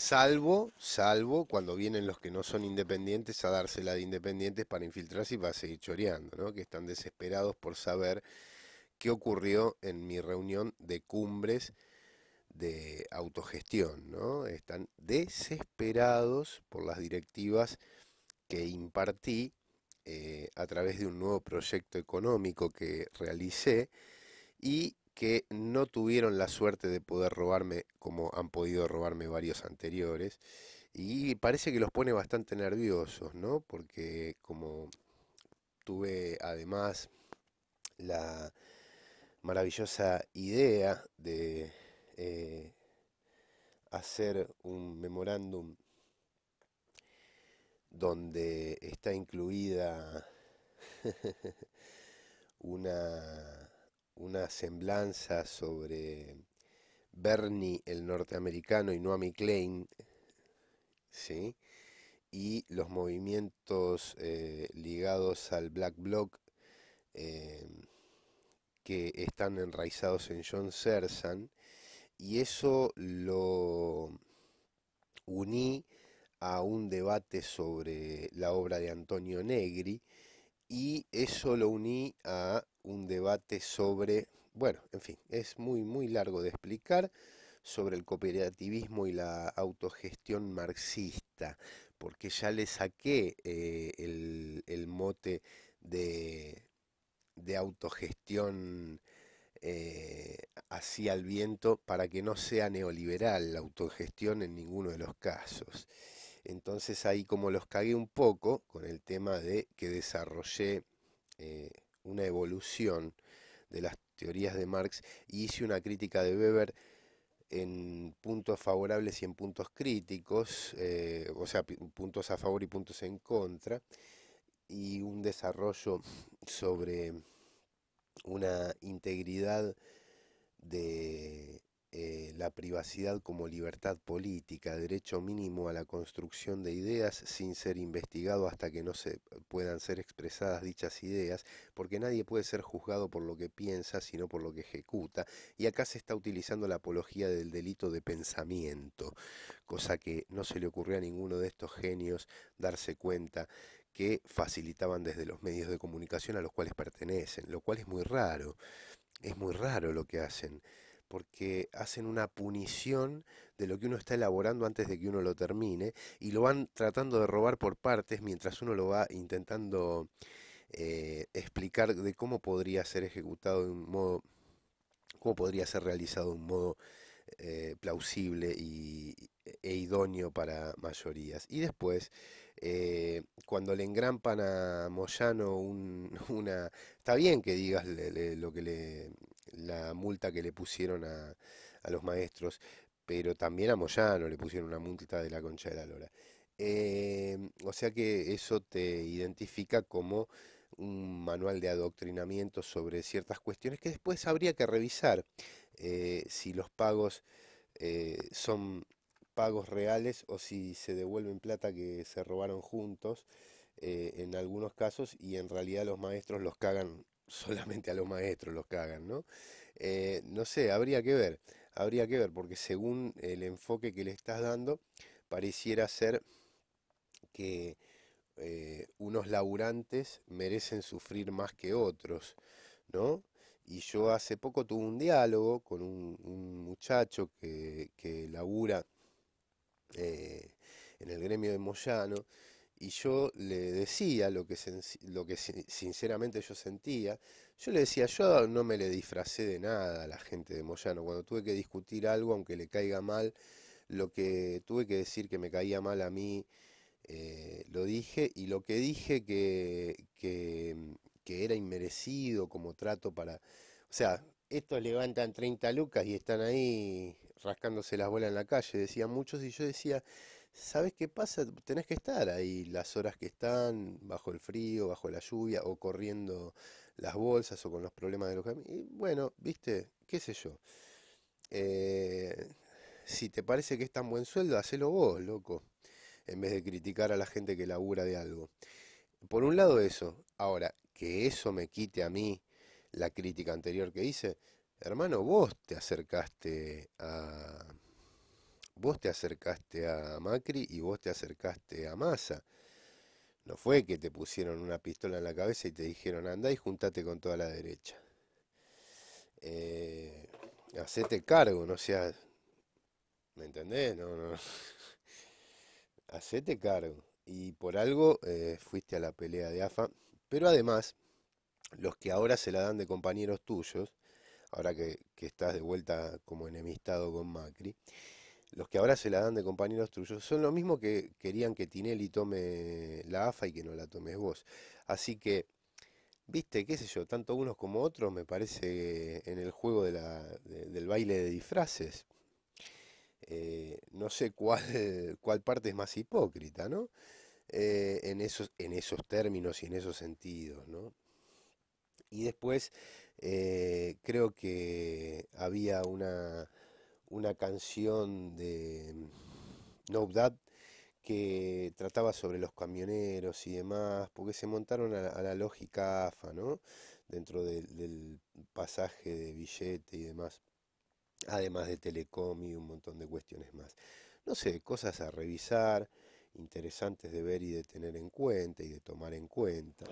Salvo, salvo cuando vienen los que no son independientes a dársela de independientes para infiltrarse y para seguir choreando, ¿no? Que están desesperados por saber qué ocurrió en mi reunión de cumbres de autogestión, ¿no? Están desesperados por las directivas que impartí eh, a través de un nuevo proyecto económico que realicé y que no tuvieron la suerte de poder robarme como han podido robarme varios anteriores. Y parece que los pone bastante nerviosos, ¿no? Porque como tuve además la maravillosa idea de eh, hacer un memorándum donde está incluida una una semblanza sobre Bernie el norteamericano y Noami Klein, y los movimientos eh, ligados al Black Bloc em, que están enraizados en John Sersan, y eso lo uní a un debate sobre la obra de Antonio Negri, y eso lo uní a debate sobre, bueno, en fin, es muy, muy largo de explicar sobre el cooperativismo y la autogestión marxista, porque ya le saqué eh, el, el, mote de, autogestión hacia eh, el viento para que no sea neoliberal la autogestión en ninguno de los casos. Entonces ahí como los cagué un poco con el tema de que desarrollé eh, una evolución de las teorías de Marx y hice una crítica de Weber en puntos favorables y en puntos críticos, eh, o sea, puntos a favor y puntos en contra, y un desarrollo sobre una integridad de la privacidad como libertad política, derecho mínimo a la construcción de ideas sin ser investigado hasta que no se puedan ser expresadas dichas ideas, porque nadie puede ser juzgado por lo que piensa, sino por lo que ejecuta, y acá se está utilizando la apología del delito de pensamiento, cosa que no se le ocurrió a ninguno de estos genios darse cuenta que facilitaban desde los medios de comunicación a los cuales pertenecen, lo cual es muy raro, es muy raro lo que hacen porque hacen una punición de lo que uno está elaborando antes de que uno lo termine y lo van tratando de robar por partes mientras uno lo va intentando eh, explicar de cómo podría ser ejecutado de un modo, cómo podría ser realizado de un modo eh, plausible y, e idóneo para mayorías. Y después, eh, cuando le engrampan a Moyano una... Está bien que digas lo que le la multa que le pusieron a, los maestros, pero también a Moyano le pusieron una multa de la concha de la lora. Em, o sea que eso te identifica como un manual de adoctrinamiento sobre ciertas cuestiones que después habría que revisar eh, si los pagos eh, son pagos reales o si se devuelven plata que se robaron juntos eh, en algunos casos y en realidad los maestros los cagan solamente a los maestros los cagan, ¿no? Eh, no sé, habría que ver, habría que ver, porque según el enfoque que le estás dando, pareciera ser que eh, unos laburantes merecen sufrir más que otros, ¿no? Y yo hace poco tuve un diálogo con un, muchacho que, labura eh, en el gremio de Moyano y yo le decía lo que, lo que sinceramente yo sentía. Yo le decía, yo no me le disfracé de nada a la gente de Moyano. Cuando tuve que discutir algo, aunque le caiga mal, lo que tuve que decir que me caía mal a mí, eh, lo dije. Y lo que dije que, que, mm, que era inmerecido como trato para... O sea, estos levantan 30 lucas y están ahí rascándose las bolas en la calle, decían muchos, y yo decía, ¿sabes qué pasa? Tenés que estar ahí las horas que están, bajo el frío, bajo la lluvia, o corriendo las bolsas, o con los problemas de los caminos. Y bueno, viste, qué sé yo. Eh, si te parece que es tan buen sueldo, hacelo vos, loco, en vez de criticar a la gente que labura de algo. Por un lado eso. Ahora, que eso me quite a mí la crítica anterior que hice, hermano, vos te acercaste a, Vos te acercaste a Macri y vos te acercaste a Massa. No fue que te pusieron una pistola en la cabeza y te dijeron anda y juntate con toda la derecha. Eh, hacete cargo, no sea ¿Me entendés? No, no. hacete cargo. Y por algo eh, fuiste a la pelea de AFA. Pero además, los que ahora se la dan de compañeros tuyos, ahora que estás de vuelta como enemistado con Macri, los que ahora se la dan de compañeros tuyos, son lo mismo que querían que Tinelli tome la AFA y que no la tomes vos. Así que, viste, qué sé yo, tanto unos como otros, me parece, en el juego del baile de disfraces. Eh, no sé cuál, cuál parte es más hipócrita, ¿no? Eh, en, esos, en esos términos y en esos sentidos, ¿no? Y después eh, creo que había una, una canción de mm, No Doubt que trataba sobre los camioneros y demás, porque se montaron a, la lógica AFA, ¿no? Dentro del pasaje de billete y demás, además de telecom y un montón de cuestiones más. No sé, cosas a revisar, interesantes de ver y de tener en cuenta y de tomar en cuenta.